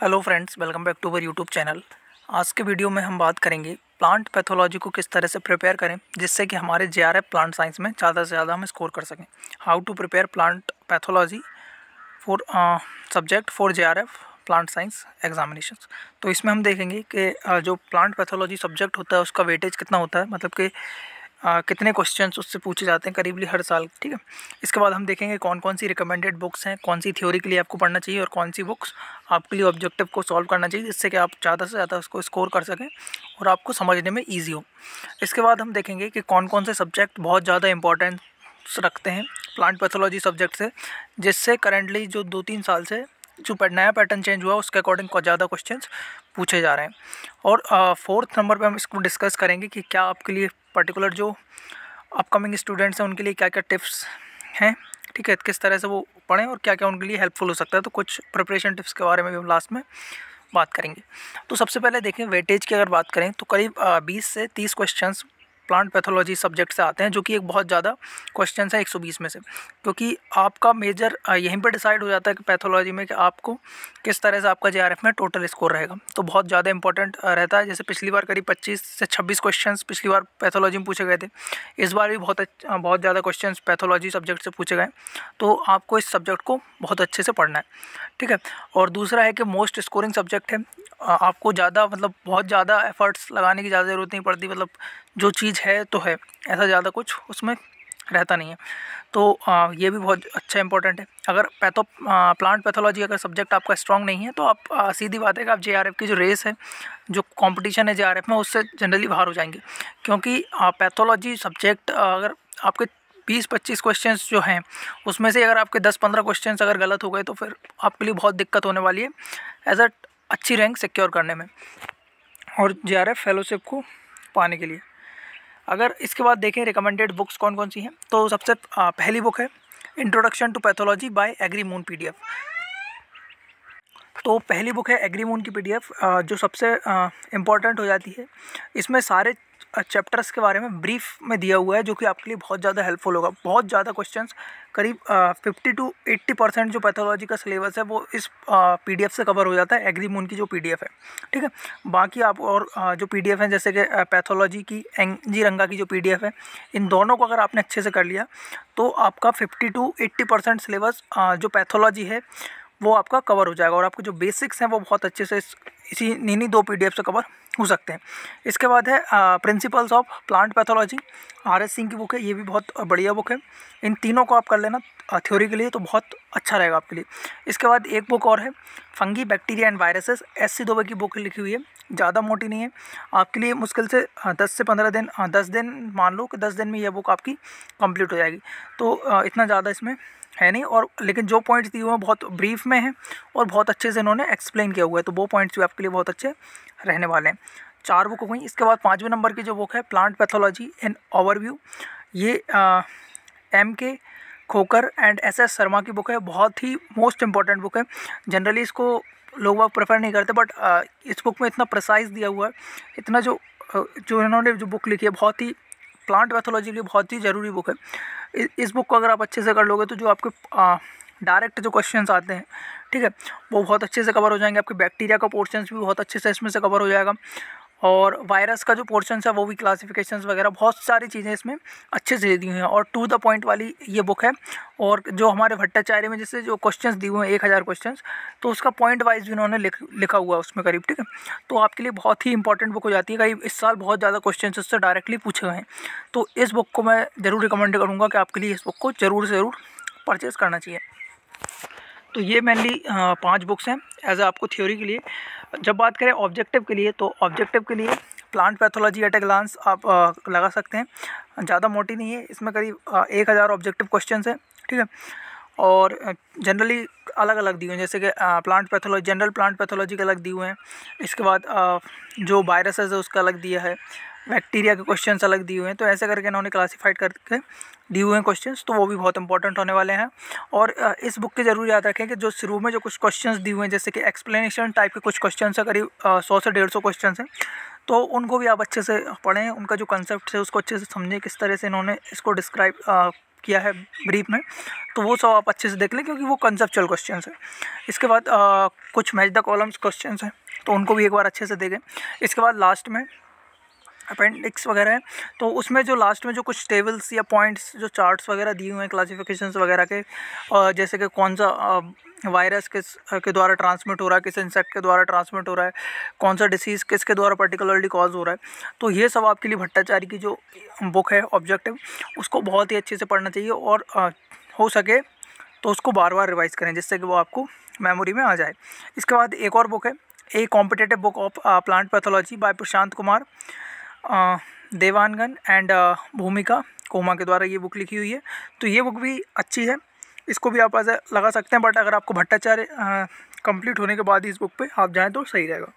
hello friends welcome back to our YouTube channel आज के video में हम बात करेंगे प्लांट पैथोलॉजी को किस तरह से प्रिपेयर करें जिससे कि हमारे जे प्लांट साइंस में ज़्यादा से ज़्यादा हम स्कोर कर सकें how to prepare plant pathology for subject for J plant science examination तो इसमें हम देखेंगे कि जो प्लांट पैथोलॉजी सब्जेक्ट होता है उसका वेटेज कितना होता है मतलब कि आ, कितने क्वेश्चन उससे पूछे जाते हैं करीबली हर साल ठीक है इसके बाद हम देखेंगे कौन कौन सी रिकमेंडेड बुक्स हैं कौन सी थ्योरी के लिए आपको पढ़ना चाहिए और कौन सी बुक्स आपके लिए ऑब्जेक्टिव को सॉल्व करना चाहिए जिससे कि आप ज़्यादा से ज़्यादा उसको स्कोर कर सकें और आपको समझने में ईजी हो इसके बाद हम देखेंगे कि कौन कौन से सब्जेक्ट बहुत ज़्यादा इंपॉर्टेंट रखते हैं प्लांट पैथोलॉजी सब्जेक्ट से जिससे करेंटली जो दो तीन साल से जो नया पैटर्न चेंज हुआ उसके अकॉर्डिंग ज़्यादा क्वेश्चन पूछे जा रहे हैं और फोर्थ नंबर पे हम इसको डिस्कस करेंगे कि क्या आपके लिए पर्टिकुलर जो अपकमिंग स्टूडेंट्स हैं उनके लिए क्या क्या टिप्स हैं ठीक है किस तरह से वो पढ़ें और क्या क्या उनके लिए हेल्पफुल हो सकता है तो कुछ प्रिपरेशन टिप्स के बारे में भी हम लास्ट में बात करेंगे तो सबसे पहले देखें वेटेज की अगर बात करें तो करीब बीस से तीस क्वेश्चंस प्लांट पैथोलॉजी सब्जेक्ट से आते हैं जो कि एक बहुत ज़्यादा क्वेश्चन है 120 में से क्योंकि आपका मेजर यहीं पर डिसाइड हो जाता है कि पैथोलॉजी में कि आपको किस तरह से आपका जे में टोटल स्कोर रहेगा तो बहुत ज़्यादा इंपॉर्टेंट रहता है जैसे पिछली बार करीब पच्चीस से छब्बीस क्वेश्चन पिछली बार पैथोलॉजी में पूछे गए थे इस बार भी बहुत बहुत ज़्यादा क्वेश्चन पैथोलॉजी सब्जेक्ट से पूछे गए तो आपको इस सब्जेक्ट को बहुत अच्छे से पढ़ना है ठीक है और दूसरा है कि मोस्ट स्कोरिंग सब्जेक्ट है आपको ज़्यादा मतलब बहुत ज़्यादा एफर्ट्स लगाने की ज़्यादा ज़रूरत नहीं पड़ती मतलब जो चीज़ है तो है ऐसा ज़्यादा कुछ उसमें रहता नहीं है तो आ, ये भी बहुत अच्छा इंपॉर्टेंट है अगर पैथो आ, प्लांट पैथोलॉजी अगर सब्जेक्ट आपका स्ट्रॉन्ग नहीं है तो आप आ, सीधी बात है कि आप जे की जो रेस है जो कंपटीशन है जे में उससे जनरली बाहर हो जाएंगे क्योंकि पैथोलॉजी सब्जेक्ट अगर आपके बीस पच्चीस क्वेश्चन जो हैं उसमें से अगर आपके दस पंद्रह क्वेश्चन अगर गलत हो गए तो फिर आपके लिए बहुत दिक्कत होने वाली है एज अ अच्छी रैंक सिक्योर करने में और जे फेलोशिप को पाने के लिए अगर इसके बाद देखें रिकमेंडेड बुक्स कौन कौन सी हैं तो सबसे पहली बुक है introduction to pathology by agri moon P तो पहली बुक है मून की पीडीएफ जो सबसे इम्पॉर्टेंट हो जाती है इसमें सारे चैप्टर्स के बारे में ब्रीफ में दिया हुआ है जो कि आपके लिए बहुत ज़्यादा हेल्पफुल होगा बहुत ज़्यादा क्वेश्चंस करीब फिफ्टी टू एट्टी परसेंट जो पैथोलॉजी का सिलेबस है वो इस पीडीएफ से कवर हो जाता है मून की जो पीडीएफ है ठीक है बाकी आप और आ, जो पी हैं जैसे कि पैथोलॉजी की एंजी रंगा की जो पी है इन दोनों को अगर आपने अच्छे से कर लिया तो आपका fifty to eighty percent syllabus जो पैथोलॉजी है वो आपका कवर हो जाएगा और आपके जो बेसिक्स हैं वो बहुत अच्छे से इसी इन्हीं दो पी से कवर हो सकते हैं इसके बाद है principles of plant pathology R S Singh की बुक है ये भी बहुत बढ़िया बुक है इन तीनों को आप कर लेना थ्योरी के लिए तो बहुत अच्छा रहेगा आपके लिए इसके बाद एक बुक और है fungi bacteria and viruses S C Dube की बुक लिखी हुई है ज़्यादा मोटी नहीं है आपके लिए मुश्किल से दस से पंद्रह दिन दस दिन मान लो कि दस दिन में यह बुक आपकी कंप्लीट हो जाएगी तो इतना ज़्यादा इसमें है नहीं और लेकिन जो पॉइंट्स दिए हुए हैं बहुत ब्रीफ में हैं और बहुत अच्छे से इन्होंने एक्सप्लेन किया हुआ है तो वो पॉइंट्स भी आपके लिए बहुत अच्छे रहने वाले हैं चार बुक हो गई इसके बाद पाँचवें नंबर की जो बुक है प्लांट पैथोलॉजी एंड ओवरव्यू ये M K Khokhar and S S Sharma की बुक है बहुत ही मोस्ट इम्पॉर्टेंट बुक है जनरली इसको लोग बाग प्रेफर नहीं करते बट इस बुक में इतना प्रसाइज दिया हुआ है इतना जो जो इन्होंने जो बुक लिखी है बहुत ही प्लांट पैथोलॉजी के लिए बहुत ही ज़रूरी बुक है इस बुक को अगर आप अच्छे से कर लोगे तो जो आपके डायरेक्ट जो क्वेश्चंस आते हैं ठीक है वो बहुत अच्छे से कवर हो जाएंगे आपके बैक्टीरिया का पोर्शन भी बहुत अच्छे से इसमें से कवर हो जाएगा और वायरस का जो पोर्शन है वो भी क्लासिफिकेशन वगैरह बहुत सारी चीज़ें इसमें अच्छे से दी हुई हैं और टू द पॉइंट वाली ये बुक है और जो हमारे भट्टाचार्य में जैसे जो क्वेश्चंस दिए हुए हैं एक हज़ार क्वेश्चन तो उसका पॉइंट वाइज भी उन्होंने लिख, लिखा हुआ है उसमें करीब ठीक है तो आपके लिए बहुत ही इंपॉर्टेंट बुक हो जाती है करीब इस साल बहुत ज़्यादा क्वेश्चन उससे डायरेक्टली पूछे गए हैं तो इस बुक को मैं ज़रूर रिकमेंड करूँगा कि आपके लिए इस बुक को ज़रूर से ज़रूर परचेज़ करना चाहिए तो ये मेनली पांच बुक्स हैं एज आपको थ्योरी के लिए जब बात करें ऑब्जेक्टिव के लिए तो ऑब्जेक्टिव के लिए plant pathology at a glance आप आ, लगा सकते हैं ज़्यादा मोटी नहीं है इसमें करीब एक हज़ार ऑब्जेक्टिव क्वेश्चन हैं ठीक है और जनरली अलग अलग दिए हुए हैं जैसे कि plant pathology general plant pathology का अलग दिए हुए हैं इसके बाद आ, जो वायरसेस है उसका अलग दिया है बैक्टीरिया के क्वेश्चन अलग दिए हुए हैं तो ऐसे करके इन्होंने क्लासीफाइड करके दिए हुए हैं क्वेश्चन तो वो भी बहुत इंपॉर्टेंट होने वाले हैं और इस बुक के जरूर याद रखें कि जो शुरू में जो कुछ क्वेश्चन दिए हुए हैं जैसे कि एक्सप्लेनेशन टाइप के कुछ क्वेश्चन है करीब सौ से डेढ़ सौ क्वेश्चन हैं तो उनको भी आप अच्छे से पढ़ें उनका जो कंसेप्ट है उसको अच्छे से समझें किस तरह से इन्होंने इसको डिस्क्राइब किया है ब्रीफ में तो वो सब आप अच्छे से देख लें क्योंकि वो कंसेप्चुअल क्वेश्चन है इसके बाद आ, कुछ मैच द कॉलम्स क्वेश्चन हैं तो उनको भी एक बार अच्छे से देखें इसके बाद लास्ट में अपेंडिक्स वगैरह है तो उसमें जो लास्ट में जो कुछ टेबल्स या पॉइंट्स जो चार्ट्स वगैरह दिए हुए हैं क्लासिफिकेशन वगैरह के जैसे कि कौन सा वायरस किस के द्वारा ट्रांसमिट हो रहा है किस इंसेक्ट के द्वारा ट्रांसमिट हो रहा है कौन सा डिसीज़ किसके द्वारा पर्टिकुलरली कॉज हो रहा है तो ये सब आपके लिए भट्टाचार्य की जो बुक है ऑब्जेक्टिव उसको बहुत ही अच्छे से पढ़ना चाहिए और हो सके तो उसको बार बार रिवाइज़ करें जिससे कि वो आपको मेमोरी में आ जाए इसके बाद एक और बुक है a competitive book of plant pathology by Prashant Kumar Dewangan and Bhumika Koma के द्वारा ये बुक लिखी हुई है तो ये बुक भी अच्छी है इसको भी आप ऐसा लगा सकते हैं बट अगर आपको भट्टाचार्य कंप्लीट होने के बाद ही इस बुक पे आप जाएँ तो सही रहेगा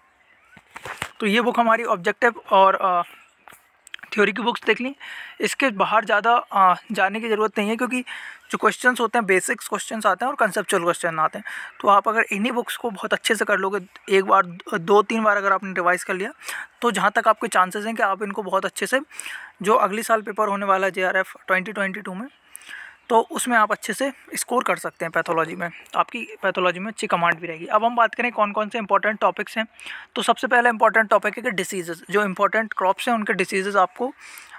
तो ये बुक हमारी ऑब्जेक्टिव और थ्योरी की बुक्स देख लें इसके बाहर ज़्यादा जाने की ज़रूरत नहीं है क्योंकि जो क्वेश्चन होते हैं बेसिक्स क्वेश्चन आते हैं और कंसेप्चुअल क्वेश्चन आते हैं तो आप अगर इन्हीं बुक्स को बहुत अच्छे से कर लोगे एक बार दो तीन बार अगर आपने रिवाइज़ कर लिया तो जहाँ तक आपके चांसेस हैं कि आप इनको बहुत अच्छे से जो अगले साल पेपर होने वाला है J R F twenty twenty two में तो उसमें आप अच्छे से स्कोर कर सकते हैं पैथोलॉजी में आपकी पैथोलॉजी में अच्छी कमांड भी रहेगी अब हम बात करें कौन कौन से इंपॉर्टेंट टॉपिक्स हैं तो सबसे पहला इंपॉर्टेंट टॉपिक है कि डिसीज़ जो इंपॉर्टेंट क्रॉप्स हैं उनके डिसीज़ आपको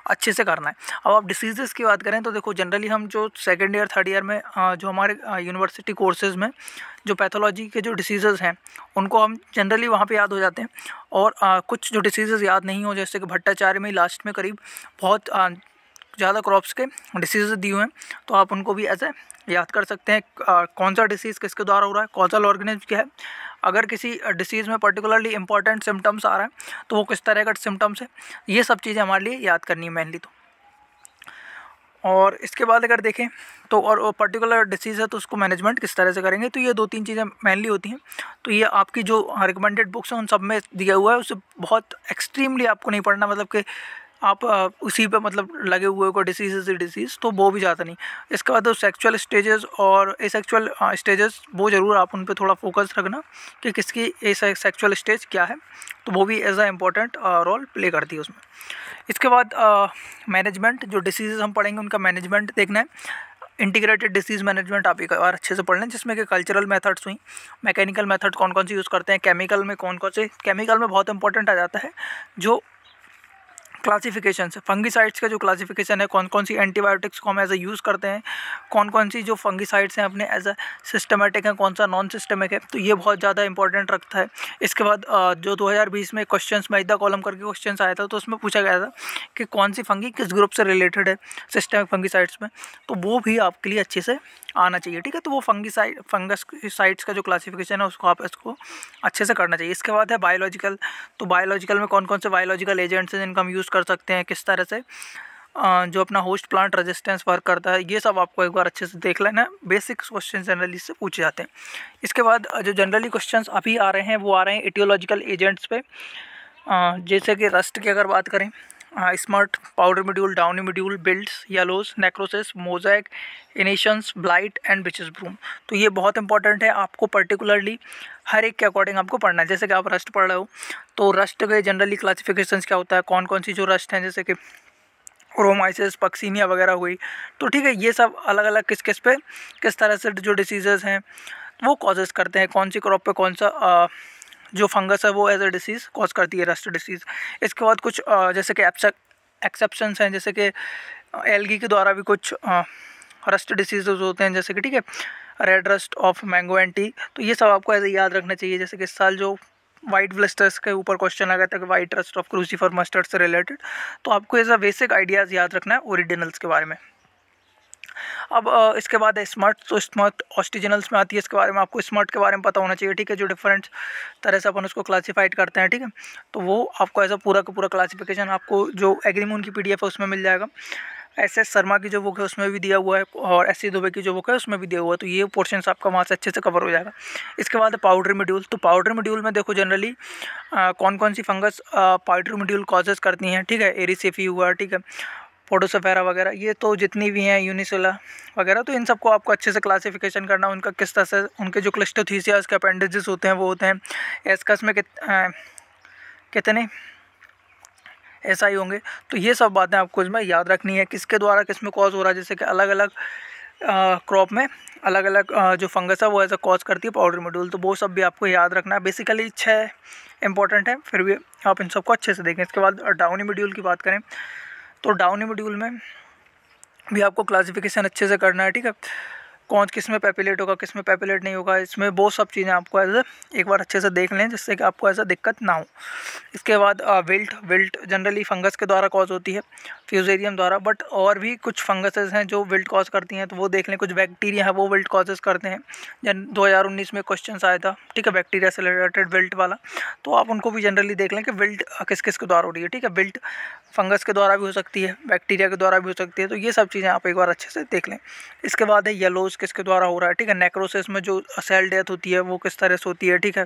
अच्छे से करना है अब आप डिसीज़ेज़ की बात करें तो देखो जनरली हम जो सेकेंड ईयर थर्ड ईयर में जो हमारे यूनिवर्सिटी कोर्सेज़ में जो पैथोलॉजी के जो डिसीज़ेज़ हैं उनको हम जनरली वहाँ पे याद हो जाते हैं और आ, कुछ जो डिसीज़ेज याद नहीं हो जैसे कि भट्टाचार्य में लास्ट में करीब बहुत ज़्यादा क्रॉप्स के डिसीज़ दिए हुए हैं तो आप उनको भी ऐसे याद कर सकते हैं कौन सा डिसीज़ किसके द्वारा हो रहा है कौन सा ऑर्गेनिज क्या है अगर किसी डिसीज़ में पर्टिकुलरली इंपॉर्टेंट सिम्टम्स आ रहे हैं तो वो किस तरह का सिम्टम्स है ये सब चीज़ें हमारे लिए याद करनी है मेनली तो और इसके बाद अगर देखें तो और पर्टिकुलर डिसीज़ है तो उसको मैनेजमेंट किस तरह से करेंगे तो ये दो तीन चीज़ें मेनली होती हैं तो ये आपकी जो रिकमेंडेड बुक्स हैं उन सब में दिया हुआ है उसे बहुत एक्सट्रीमली आपको नहीं पढ़ना मतलब कि आप उसी पे मतलब लगे हुए को डिसीज इज डिसीज़ तो वो भी जाता नहीं इसके बाद सेक्सुअल सेक्चुअल स्टेजेस और ए सेक्चुअल स्टेजेस वो ज़रूर आप उन पर थोड़ा फोकस रखना कि किसकी ए सेक्चुअल स्टेज क्या है तो वो भी as a important role play करती है उसमें इसके बाद मैनेजमेंट जो डिसीज़ हम पढ़ेंगे उनका मैनेजमेंट देखना है इंटीग्रेटेड डिसीज़ मैनेजमेंट आप एक बार अच्छे से पढ़ लें जिसमें कि कल्चरल मेथड्स हुई मैकेनिकल मेथड कौन कौन से यूज़ करते हैं केमिकल में कौन कौन से केमिकल में बहुत इंपॉर्टेंट आ जाता है जो क्लासिफिकेशन से फंगिसाइड्स का जो क्लासिफिकेशन है कौन कौन सी एंटीबायोटिक्स को हम एज ए यूज़ करते हैं कौन कौन सी जो फंगिसाइड्स हैं अपने एज अ सिस्टमेटिक हैं कौन सा नॉन सिस्टमिक है तो ये बहुत ज़्यादा इंपॉर्टेंट रखता है इसके बाद जो 2020 में क्वेश्चन मैदा कॉलम करके क्वेश्चन आया था तो उसमें पूछा गया था कि कौन सी फंगी किस ग्रुप से रिलेटेड है सिस्टमिक फंगीसाइड्स में तो वो भी आपके लिए अच्छे से आना चाहिए ठीक है तो वो फंगिसाइड फंगस साइड्स का जो क्लासिफिकेशन है उसको आप इसको अच्छे से करना चाहिए इसके बाद है बायोलॉजिकल तो बायोलॉजिकल में कौन कौन से बायोलॉजिकल एजेंट्स हैं जिनका हम यूज़ कर कर सकते हैं किस तरह से जो अपना होस्ट प्लांट रेजिस्टेंस वर्क करता है ये सब आपको एक बार अच्छे से देख लेना है बेसिक क्वेश्चन जनरली से पूछे जाते हैं इसके बाद जो जनरली क्वेश्चन अभी आ रहे हैं वो आ रहे हैं एटियोलॉजिकल एजेंट्स पे जैसे कि रस्ट की अगर बात करें हाँ, स्मर्ट powder मिड्यूल downy मिड्यूल build yellows necrosis mosaic इनिशंस blight and bitches broom तो ये बहुत इंपॉर्टेंट है आपको पर्टिकुलरली हर एक के अकॉर्डिंग आपको पढ़ना है जैसे कि आप रस्ट पढ़ रहे हो तो रस्ट के जनरली क्लासिफिकेशन क्या होता है कौन कौन सी जो रस्ट हैं जैसे कि रोमाइसिस पक्सीमिया वगैरह हुई तो ठीक है ये सब अलग अलग किस किस पे किस तरह से जो डिसीज़ेज़ हैं वो कॉजेस करते हैं कौन सी क्रॉप पे कौन सा आ, जो फंगस है वो एज अ डिसीज़ कॉज करती है रस्ट डिसीज़ इसके बाद कुछ जैसे कि एक्सेप्शन हैं जैसे कि एलगी के द्वारा भी कुछ रस्ट डिसीजेज होते हैं जैसे कि ठीक है red rust of mango and tea तो ये सब आपको ऐसे याद रखना चाहिए जैसे कि इस साल जो वाइट ब्लस्टर्स के ऊपर क्वेश्चन आ गया था कि white rust of crucifer mustard से रिलेटेड तो आपको ऐसा बेसिक आइडियाज़ याद रखना है ओरिजिनल्स के बारे में अब इसके बाद है स्मार्ट तो स्मार्ट ऑस्टिजनल्स में आती है इसके बारे में आपको स्मार्ट के बारे में पता होना चाहिए ठीक है जो डिफरेंट तरह से अपन उसको क्लासीफाइड करते हैं ठीक है तो वो आपको ऐसा पूरा का पूरा क्लासीफिकेशन आपको जो एग्रीमून की पी है उसमें मिल जाएगा एस एस शर्मा की जो बुक है उसमें भी दिया हुआ है और एस सी दुबे की जो बुक है उसमें भी दिया हुआ है तो ये पोर्शन आपका वहाँ से अच्छे से कवर हो जाएगा इसके बाद पाउडर मेड्यूल तो पाउडर मेड्यूल में देखो जनरली कौन कौन सी फंगस पाउडर मेड्यूल कॉजेज करती हैं ठीक है सेफी हुआ ठीक है फोटोसफेरा वगैरह ये तो जितनी भी हैं यूनिसोला वगैरह तो इन सबको आपको अच्छे से क्लासिफिकेशन करना उनका किस तरह से उनके जो क्लिस्टोथीसिया के अपेंडेजेस होते हैं वो होते हैं एसकस में कित, कितने ऐसा ही होंगे तो ये सब बातें आपको इसमें याद रखनी है किसके द्वारा किस में कॉज हो रहा है जैसे कि अलग अलग क्रॉप में अलग अलग आ, जो फंगस है वो ऐसा कॉज करती है पाउडर मॉड्यूल तो वो सब भी आपको याद रखना है बेसिकली छः इंपॉर्टेंट है फिर भी आप इन सबको अच्छे से देखें इसके बाद डाउनी मेड्यूल की बात करें तो डाउनी मॉड्यूल में भी आपको क्लासिफिकेशन अच्छे से करना है ठीक है कौन किस में पेपिलेट होगा किस में पेपिलेट नहीं होगा इसमें बहुत सब चीज़ें आपको एज एक बार अच्छे से देख लें जिससे कि आपको ऐसा दिक्कत ना हो इसके बाद विल्ट विल्ट जनरली फंगस के द्वारा कॉज होती है फ्यूजेरियम द्वारा बट और भी कुछ फंगसेस हैं जो विल्ट कॉज करती हैं तो वो देख लें कुछ बैक्टीरिया हैं वो विल्ट कॉजेस करते हैं जन दो में क्वेश्चन आया था ठीक है बैक्टीरिया से रिलेटेड विल्ट वाला तो आप उनको भी जनरली देख लें कि विल्ट किस किस के द्वारा हो रही है ठीक है विल्ट फंगस के द्वारा भी हो सकती है बैक्टीरिया के द्वारा भी हो सकती है तो ये सब चीज़ें आप एक बार अच्छे से देख लें इसके बाद है येलोज़ किसके द्वारा हो रहा है ठीक है नेक्रोसिस में जो सेल डेथ होती है वो किस तरह से होती है ठीक है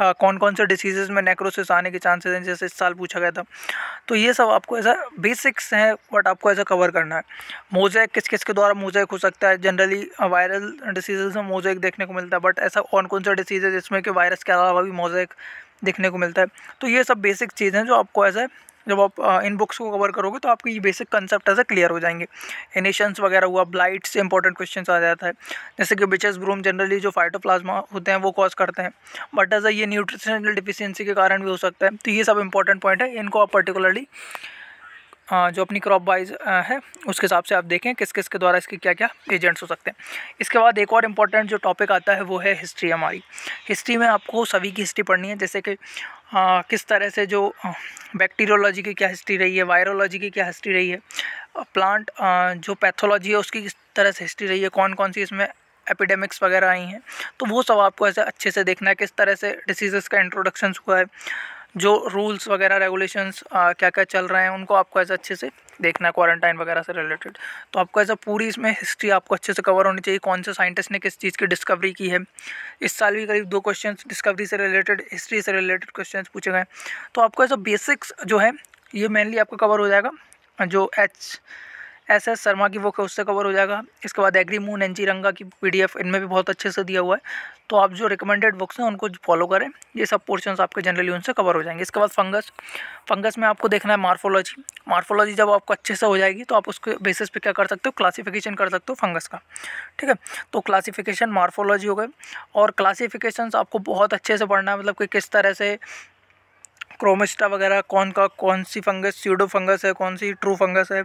आ, कौन कौन से डिसीजेज में नेक्रोसिस आने के चांसेस हैं जैसे इस साल पूछा गया था तो ये सब आपको ऐसा बेसिक्स हैं बट आपको ऐसा कवर करना है मोजैक किस किसके द्वारा मोजैक हो सकता है जनरली वायरल डिसीजेज में मोजैक देखने को मिलता है बट ऐसा कौन कौन सा डिसीज है जिसमें कि वायरस के अलावा भी मोजैक देखने को मिलता है तो ये सब बेसिक चीज़ हैं जो आपको ऐसा जब आप इन बुक्स को कवर करोगे तो आपके ये बेसिक कंसेप्ट ऐसे क्लियर हो जाएंगे एनेशंस वगैरह हुआ ब्लाइट से इंपॉर्टेंट क्वेश्चन आ जाता है जैसे कि बिचेस ब्रूम जनरली जो फाइटोप्लाज्मा होते हैं वो कॉज करते हैं बट एज ये न्यूट्रिशनल डिफिशियंसी के कारण भी हो सकता है तो ये सब इंपॉर्टेंट पॉइंट है इनको आप पर्टिकुलरली जो अपनी क्रॉप वाइज है उसके हिसाब से आप देखें किस किस के द्वारा इसके क्या क्या एजेंट्स हो सकते हैं इसके बाद एक और इम्पॉर्टेंट जो टॉपिक आता है वो है हिस्ट्री हमारी हिस्ट्री में आपको सभी की हिस्ट्री पढ़नी है जैसे कि आ, हाँ, किस तरह से जो बैक्टीरियोलॉजी की क्या हिस्ट्री रही है वायरोलॉजी की क्या हिस्ट्री रही है प्लांट जो पैथोलॉजी है उसकी किस तरह से हिस्ट्री रही है कौन कौन सी इसमें एपिडेमिक्स वगैरह आई हैं तो वो सब आपको ऐसे अच्छे से देखना है किस तरह से डिसीज़ का इंट्रोडक्शन हुआ है जो रूल्स वगैरह रेगुलेशंस क्या क्या चल रहे हैं उनको आपको ऐसा अच्छे से देखना है क्वारंटाइन वगैरह से रिलेटेड तो आपको ऐसा पूरी इसमें हिस्ट्री आपको अच्छे से कवर होनी चाहिए कौन से साइंटिस्ट ने किस चीज़ की डिस्कवरी की है इस साल भी करीब दो क्वेश्चन डिस्कवरी से रिलेटेड हिस्ट्री से रिलेटेड क्वेश्चन पूछे गए तो आपको ऐसा बेसिक्स जो है ये मेनली आपको कवर हो जाएगा जो एच एस एस शर्मा की बुक है उससे कवर हो जाएगा इसके बाद एग्री मून एन जी रंगा की पीडीएफ इनमें भी बहुत अच्छे से दिया हुआ है तो आप जो रिकमेंडेड बुक्स हैं उनको फॉलो करें ये सब पोर्शन आपके जनरली उनसे कवर हो जाएंगे इसके बाद फंगस फंगस में आपको देखना है मार्फोलॉजी मार्फोलॉजी जब आपको अच्छे से हो जाएगी तो आप उसके बेसिस पे क्या कर सकते हो क्लासिफिकेशन कर सकते हो फंगस का ठीक है तो क्लासिफिकेशन मार्फोलॉजी हो गए और क्लासीफिकेशन आपको बहुत अच्छे से पढ़ना है मतलब कि किस तरह से क्रोमिस्टा वगैरह कौन का कौन सी फंगस सीडो फंगस है कौन सी ट्रू फंगस है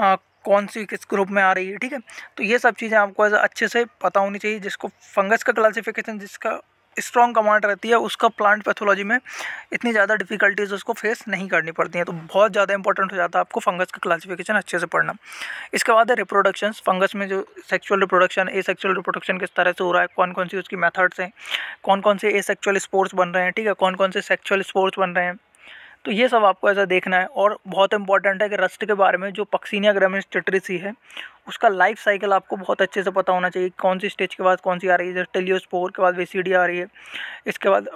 आ, कौन सी किस ग्रुप में आ रही है ठीक है तो ये सब चीज़ें आपको अच्छे से पता होनी चाहिए जिसको फंगस का क्लासिफिकेशन जिसका स्ट्रॉन्ग कमांड रहती है उसका प्लांट पैथोलॉजी में इतनी ज़्यादा डिफिकल्टीज उसको फेस नहीं करनी पड़ती हैं तो बहुत ज़्यादा इंपॉर्टेंट हो जाता है आपको फंगस का क्लासिफिकेशन अच्छे से पढ़ना इसके बाद है रिप्रोडक्शन फंगस में जो sexual reproduction asexual reproduction किस तरह से हो रहा है कौन कौन सी उसकी मैथड्स हैं कौन कौन से ए सेक्चुअल स्पोर्ट्स बन रहे हैं ठीक है कौन कौन से सेक्चुअल स्पोर्ट्स बन रहे हैं तो ये सब आपको ऐसा देखना है और बहुत इंपॉर्टेंट है कि रस्ट के बारे में जो पक्सीनिया ग्रामीण टिट्रिसी है उसका लाइफ साइकिल आपको बहुत अच्छे से पता होना चाहिए कौन सी स्टेज के बाद कौन सी आ रही है जैसे टेलियोस्पोर के बाद डी आ रही है इसके बाद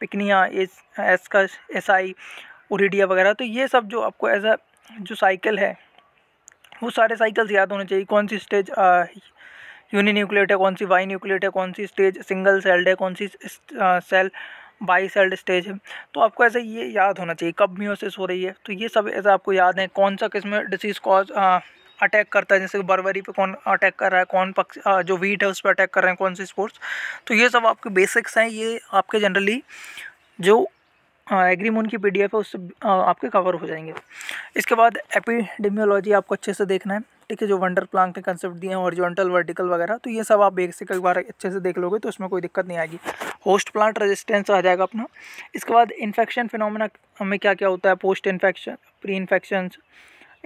पिकनिया एस एसकस एस आई उरीडिया वगैरह तो ये सब जो आपको एज अ जो साइकिल है वो सारे साइकिल्स याद होने चाहिए कौन सी स्टेज यूनि न्यूक्लियट है कौन सी वाई न्यूक्लियट है कौन सी स्टेज सिंगल सेल्ड है कौन सी सेल बाई सेल्ड स्टेज है तो आपको ऐसा ये याद होना चाहिए कब म्योसिस हो रही है तो ये सब ऐसा आपको याद है कौन सा किस्म डिसीज़ कॉज अटैक करता है जैसे बर्बरी पे कौन अटैक कर रहा है कौन पक्ष जो वीट है उस पर अटैक कर रहे हैं कौन से स्पोर्ट्स तो ये सब आपके बेसिक्स हैं ये आपके जनरली जो एग्रीमून की पीडीएफ है उससे आपके कवर हो जाएंगे इसके बाद एपिडेमियोलॉजी आपको अच्छे से देखना है ठीक है जो वंडर प्लान के कंसेप्ट दिए हैं हॉरिजॉन्टल वर्टिकल वगैरह तो ये सब आप बेसिक कई बार अच्छे से देख लोगे तो उसमें कोई दिक्कत नहीं आएगी होस्ट प्लांट रेजिस्टेंस आ जाएगा अपना इसके बाद इन्फेक्शन फिनोमिना हमें क्या क्या होता है post infection pre infection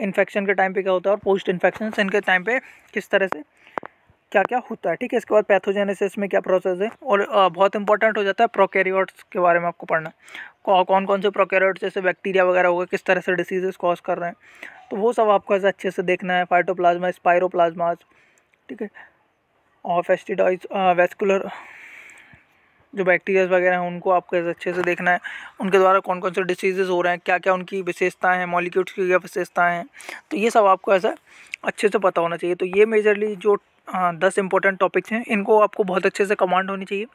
infection के टाइम पे क्या होता है और पोस्ट इन्फेक्शन इनके टाइम पे किस तरह से क्या क्या होता है ठीक है इसके बाद पैथोजेनेसिस में क्या प्रोसेस है और बहुत इंपॉर्टेंट हो जाता है प्रोकैरियोट्स के बारे में आपको पढ़ना कौन कौन से प्रोकैरियोट्स जैसे बैक्टीरिया वगैरह होगा किस तरह से डिसीजेस कॉज कर रहे हैं तो वो सब आपको ऐसे अच्छे से देखना है फाइटोप्लाज्मा स्पायरोप्लाज्माज ठीक है और फेस्टिडॉइज वेस्कुलर जो बैक्टीरियाज वगैरह हैं उनको आपको अच्छे से देखना है उनके द्वारा कौन कौन से डिसीजेज़ हो रहे हैं क्या क्या उनकी विशेषताएँ हैं मॉलिक्यूल्स की क्या विशेषताएँ हैं तो ये सब आपको ऐसा अच्छे से पता होना चाहिए तो ये मेजरली जो हाँ, दस इंपॉर्टेंट टॉपिक्स हैं इनको आपको बहुत अच्छे से कमांड होनी चाहिए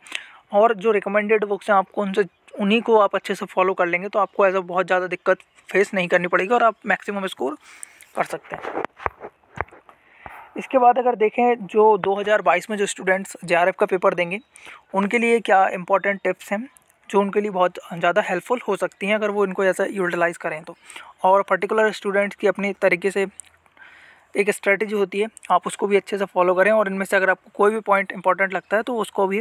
और जो रिकमेंडेड बुक्स हैं आपको उनसे उन्हीं को आप अच्छे से फॉलो कर लेंगे तो आपको ऐसा बहुत ज़्यादा दिक्कत फेस नहीं करनी पड़ेगी और आप मैक्सिमम स्कोर कर सकते हैं इसके बाद अगर देखें जो 2022 में जो स्टूडेंट्स जे का पेपर देंगे उनके लिए क्या इंपॉर्टेंट टिप्स हैं जो उनके लिए बहुत ज़्यादा हेल्पफुल हो सकती हैं अगर वो इनको ऐसा यूटिलाइज़ करें तो और पर्टिकुलर स्टूडेंट्स की अपने तरीके से एक स्ट्रैटेजी होती है आप उसको भी अच्छे से फॉलो करें और इनमें से अगर आपको कोई भी पॉइंट इंपॉर्टेंट लगता है तो उसको भी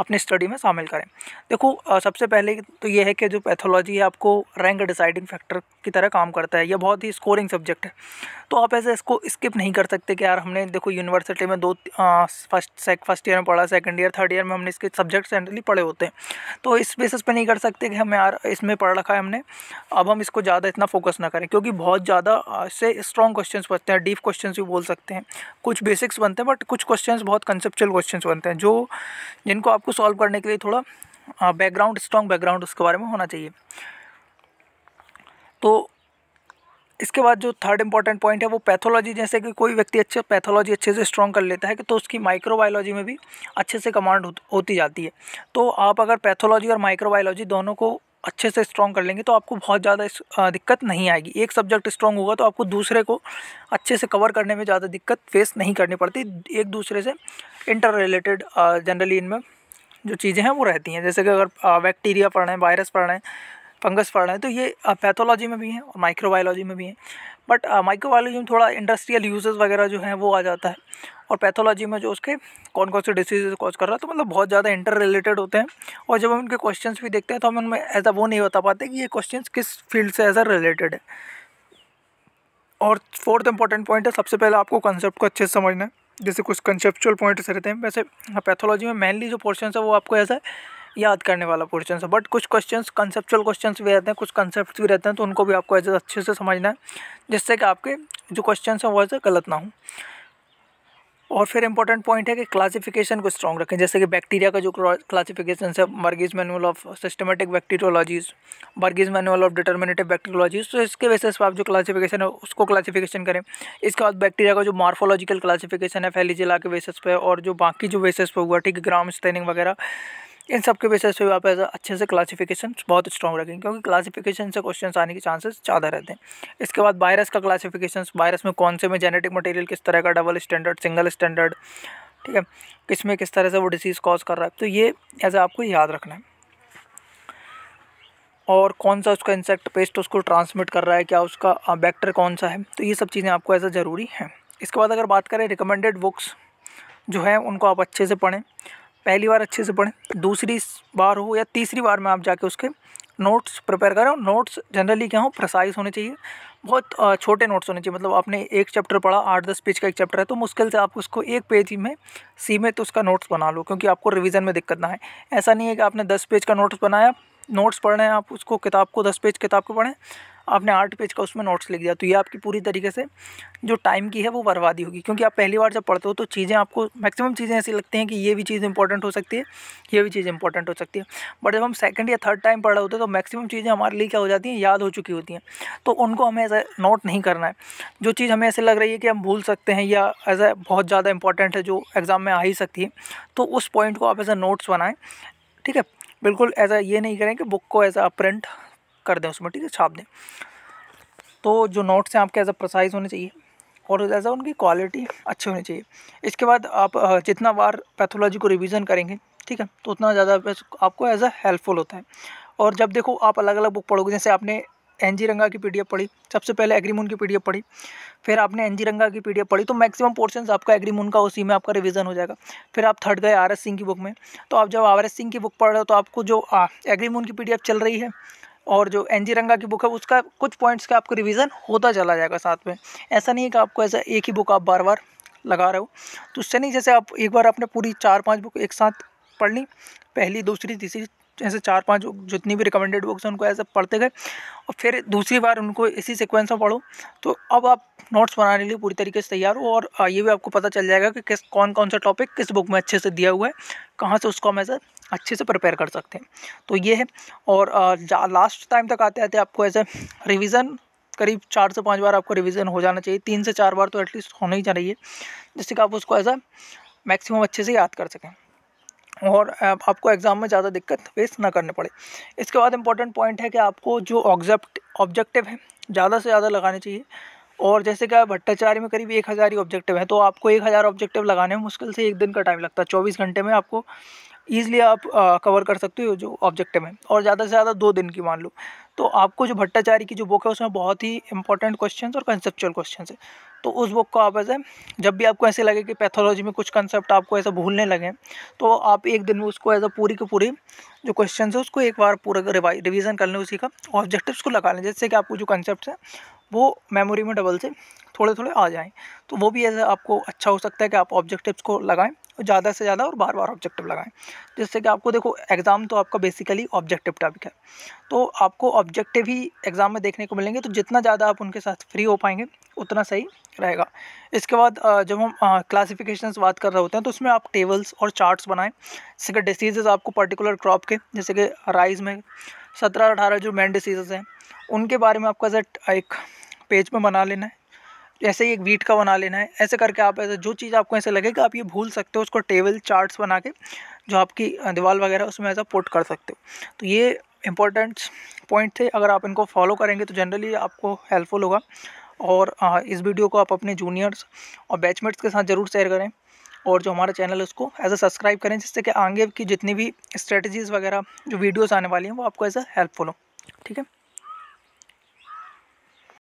अपनी स्टडी में शामिल करें देखो सबसे पहले तो ये है कि जो पैथोलॉजी है आपको रैंक डिसाइडिंग फैक्टर की तरह काम करता है यह बहुत ही स्कोरिंग सब्जेक्ट है तो आप ऐसे इसको स्किप नहीं कर सकते कि यार हमने देखो यूनिवर्सिटी में दो फर्स्ट फर्स्ट ईयर में पढ़ा सेकेंड ईयर थर्ड ईयर में हमने इसके सब्जेक्ट सेंट्रली पढ़े होते हैं तो इस बेसिस पे नहीं कर सकते कि हम यार इसमें पढ़ रखा है हमने अब हम इसको ज़्यादा इतना फोकस ना करें क्योंकि बहुत ज़्यादा इससे स्ट्रॉन्ग क्वेश्चन बचते हैं डीप क्वेश्चन क्वेश्चन भी बोल सकते हैं कुछ बेसिक्स बनते हैं बट कुछ क्वेश्चन बहुत कंसेप्चुअल क्वेश्चन बनते हैं जो जिनको आपको सॉल्व करने के लिए थोड़ा बैकग्राउंड स्ट्रॉन्ग बैकग्राउंड उसके बारे में होना चाहिए तो इसके बाद जो थर्ड इंपॉर्टेंट पॉइंट है वो पैथोलॉजी जैसे कि कोई व्यक्ति अच्छे पैथोलॉजी अच्छे से स्ट्रॉन्ग कर लेता है कि तो उसकी माइक्रोबायोलॉजी में भी अच्छे से कमांड होती जाती है तो आप अगर पैथोलॉजी और माइक्रोबायोलॉजी दोनों को अच्छे से स्ट्रॉन्ग कर लेंगे तो आपको बहुत ज़्यादा दिक्कत नहीं आएगी एक सब्जेक्ट स्ट्रॉन्ग होगा तो आपको दूसरे को अच्छे से कवर करने में ज़्यादा दिक्कत फेस नहीं करनी पड़ती एक दूसरे से इंटर रिलेटेड जनरली इनमें जो चीज़ें हैं वो रहती हैं जैसे कि अगर बैक्टीरिया पढ़ रहे हैं वायरस पढ़ रहे हैं फंगस पढ़ रहे हैं तो ये पैथोलॉजी में भी हैं और माइक्रोबायोलॉजी में भी हैं बट माइक्रोबायोलॉजी uh, में थोड़ा इंडस्ट्रियल यूजेस वगैरह जो हैं वो आ जाता है और पैथोलॉजी में जो उसके कौन कौन से डिसीजेज कॉज कर रहा है तो मतलब बहुत ज़्यादा इंटर रिलेटेड होते हैं और जब हम उनके क्वेश्चन भी देखते हैं तो हम उनमें ऐसा वो नहीं बता पाते कि ये क्वेश्चन किस फील्ड से एज रिलेटेड है और फोर्थ इंपॉर्टेंट पॉइंट है सबसे पहले आपको कॉन्सेप्ट को अच्छे से समझना है जैसे कुछ कंसेप्चुअल पॉइंट्स रहते हैं वैसे पैथोलॉजी में मेनली जो पोर्शन है वो आपको ऐसा याद करने वाला पोर्शन है बट कुछ क्वेश्चन कंसेप्चुअल क्वेश्चन भी रहते हैं कुछ कंसेप्ट भी रहते हैं तो उनको भी आपको एज अच्छे से समझना है जिससे कि आपके जो क्वेश्चन हैं वो ऐसे गलत ना हो और फिर इंपॉर्टेंट पॉइंट है कि क्लासिफिकेशन को स्ट्रॉन्ग रखें जैसे कि बैक्टीरिया का जो क्लासिफिकेशन है Bergey's manual of systematic bacteriologies Bergey's manual of determinative bacteriologies तो इसके बेसिस पर आप जो क्लासिफिकेशन है उसको क्लासिफिकेशन करें इसके बाद बैक्टीरिया का जो मार्फोलॉजिकल क्लासिफिकेशन है फैली जिला के बेसिस पर और जो बाकी जो बेसिस पर हुआ ठीक ग्राम स्टेनिंग वगैरह इन सब के बेसिस पे आप ऐसा अच्छे से क्लासिफिकेशन बहुत स्ट्रॉन्ग रखेंगे क्योंकि क्लासिफिकेशन से क्वेश्चन आने के चांसेस ज़्यादा रहते हैं इसके बाद वायरस का क्लासिफिकेशन वायरस में कौन से में जेनेटिक मटेरियल किस तरह का डबल स्टैंडर्ड सिंगल स्टैंडर्ड ठीक है किस में किस तरह से वो डिसीज़ कॉज कर रहा है तो ये ऐसा आपको याद रखना है और कौन सा उसका इंसेक्ट पेस्ट उसको ट्रांसमिट कर रहा है क्या उसका बैक्टर कौन सा है तो ये सब चीज़ें आपको ऐसा ज़रूरी हैं इसके बाद अगर बात करें रिकमेंडेड बुक्स जो है उनको आप अच्छे से पढ़ें पहली बार अच्छे से पढ़ें दूसरी बार हो या तीसरी बार में आप जाके उसके नोट्स प्रिपेयर करें और नोट्स जनरली क्या हो प्रसाइज होने चाहिए बहुत छोटे नोट्स होने चाहिए मतलब आपने एक चैप्टर पढ़ा आठ दस पेज का एक चैप्टर है तो मुश्किल से आप उसको एक पेज ही में सीमित तो उसका नोट्स बना लो क्योंकि आपको रिविज़न में दिक्कत ना है ऐसा नहीं है कि आपने दस पेज का नोट्स बनाया नोट्स पढ़ रहे हैं आप उसको किताब को दस पेज किताब को पढ़ें आपने आठ पेज का उसमें नोट्स लिख दिया तो ये आपकी पूरी तरीके से जो टाइम की है वो बर्बादी होगी क्योंकि आप पहली बार जब पढ़ते हो तो चीज़ें आपको मैक्सिमम चीज़ें ऐसी लगती हैं कि ये भी चीज़ इंपॉर्टेंट हो सकती है ये भी चीज़ इंपॉर्टेंट हो सकती है बट जब हम सेकंड या थर्ड टाइम पढ़ रहे होते हैं तो मैक्सिमम चीज़ें हमारे लिए क्या हो जाती हैं याद हो चुकी होती हैं तो उनको हमें ऐसा नोट नहीं करना है जो चीज़ हमें ऐसे लग रही है कि हम भूल सकते हैं या एज ए बहुत ज़्यादा इंपॉर्टेंट है जो एग्ज़ाम में आ ही सकती है तो उस पॉइंट को आप एज ए नोट्स बनाएँ ठीक है बिल्कुल ऐसा ये नहीं करें कि बुक को एज़ अ प्रिंट कर दें उसमें ठीक है छाप दें तो जो नोट्स हैं आपके एज अ प्रसाइज होने चाहिए और एज उनकी क्वालिटी अच्छी होनी चाहिए इसके बाद आप जितना बार पैथोलॉजी को रिविज़न करेंगे ठीक है तो उतना ज़्यादा आपको एज अ हेल्पफुल होता है और जब देखो आप अलग अलग बुक पढ़ोगे जैसे आपने एन जी रंगा की पीडीएफ पढ़ी सबसे पहले एग्रीमून की पीडीएफ पढ़ी फिर आपने एन जी रंगा की पीडीएफ पढ़ी तो मैक्सिमम पोर्शन आपका एग्रीमून का उसी में आपका रिवीजन हो जाएगा फिर आप थर्ड गए आर एस सिंह की बुक में तो आप जब आर एस सिंह की बुक पढ़ रहे हो तो आपको जो एग्रीमून की पीडीएफ चल रही है और जो एन जी रंगा की बुक है उसका कुछ पॉइंट्स का आपको रिवीजन होता चला जाएगा साथ में ऐसा नहीं है कि आपको ऐसा एक ही बुक आप बार बार लगा रहे हो तो उससे नहीं जैसे आप एक बार आपने पूरी चार पांच बुक एक साथ पढ़ ली पहली दूसरी तीसरी ऐसे चार पांच जितनी भी रिकमेंडेड बुक्स हैं उनको ऐसे पढ़ते गए और फिर दूसरी बार उनको इसी सिक्वेंस में पढ़ो तो अब आप नोट्स बनाने के लिए पूरी तरीके से तैयार हो और ये भी आपको पता चल जाएगा कि किस कौन कौन सा टॉपिक किस बुक में अच्छे से दिया हुआ है कहाँ से उसको हम ऐसा अच्छे से प्रिपेयर कर सकते हैं तो ये है और लास्ट टाइम तक आते आते आपको ऐसे रिविज़न करीब चार से पाँच बार आपको रिविज़न हो जाना चाहिए तीन से चार बार तो एटलीस्ट होना ही चाहिए जिससे कि आप उसको ऐसा मैक्सिमम अच्छे से याद कर सकें और आपको एग्ज़ाम में ज़्यादा दिक्कत फेस ना करने पड़े इसके बाद इम्पॉर्टेंट पॉइंट है कि आपको जो ऑब्जेक्ट ऑब्जेक्टिव है ज़्यादा से ज़्यादा लगाने चाहिए और जैसे कि भट्टाचार्य में करीब एक हज़ार ही ऑब्जेक्टिव है तो आपको एक हज़ार ऑब्जेक्टिव लगाने में मुश्किल से एक दिन का टाइम लगता है चौबीस घंटे में आपको ईज़िली आप कवर कर सकते हो जो ऑब्जेक्टिव है और ज़्यादा से ज़्यादा दो दिन की मान लो तो आपको जो भट्टाचार्य की जो बुक है उसमें बहुत ही इंपॉर्टेंट क्वेश्चन और कंसेप्चुअल क्वेश्चन है तो उस बुक को आप ऐसे जब भी आपको ऐसे लगे कि पैथोलॉजी में कुछ कंसेप्ट आपको ऐसा भूलने लगे तो आप एक दिन में उसको ऐसा पूरी की पूरी जो क्वेश्चन है उसको एक बार पूरा रिवाइज रिविज़न कर लें उसी का ऑब्जेक्टिव्स को लगा लें जिससे कि आपको जो कंसेप्ट है वो मेमोरी में डबल से थोड़े थोड़े आ जाएँ तो वो भी ऐसा आपको अच्छा हो सकता है कि आप ऑब्जेक्टिव्स को लगाएँ और ज़्यादा से ज़्यादा और बार बार ऑब्जेक्टिव लगाएं जिससे कि आपको देखो एग्ज़ाम तो आपका बेसिकली ऑब्जेक्टिव टॉपिक है तो आपको ऑब्जेक्टिव ही एग्ज़ाम में देखने को मिलेंगे तो जितना ज़्यादा आप उनके साथ फ्री हो पाएंगे उतना सही रहेगा इसके बाद जब हम क्लासिफिकेशन बात कर रहे होते हैं तो उसमें आप टेबल्स और चार्ट्स बनाएँ जैसे कि डिसीज़ आपको पर्टिकुलर क्रॉप के जैसे कि राइज में सत्रह अठारह जो मेन डिसीजेज़ हैं उनके बारे में आपका सर एक पेज में बना लेना है ऐसे ही एक वीट का बना लेना है ऐसे करके आप ऐसे जो चीज़ आपको ऐसे लगेगा आप ये भूल सकते हो उसको टेबल चार्ट्स बना के जो आपकी दीवार वगैरह उसमें ऐसा पुट कर सकते हो तो ये इंपॉर्टेंट्स पॉइंट थे अगर आप इनको फॉलो करेंगे तो जनरली आपको हेल्पफुल होगा और इस वीडियो को आप अपने जूनियर्स और बैचमेट्स के साथ ज़रूर शेयर करें और जो हमारा चैनल है उसको एज अ सब्सक्राइब करें जिससे कि आगे की जितनी भी स्ट्रेटजीज़ वगैरह जो वीडियोज़ आने वाली हैं वो आपको एज अ हेल्पफुल हो ठीक है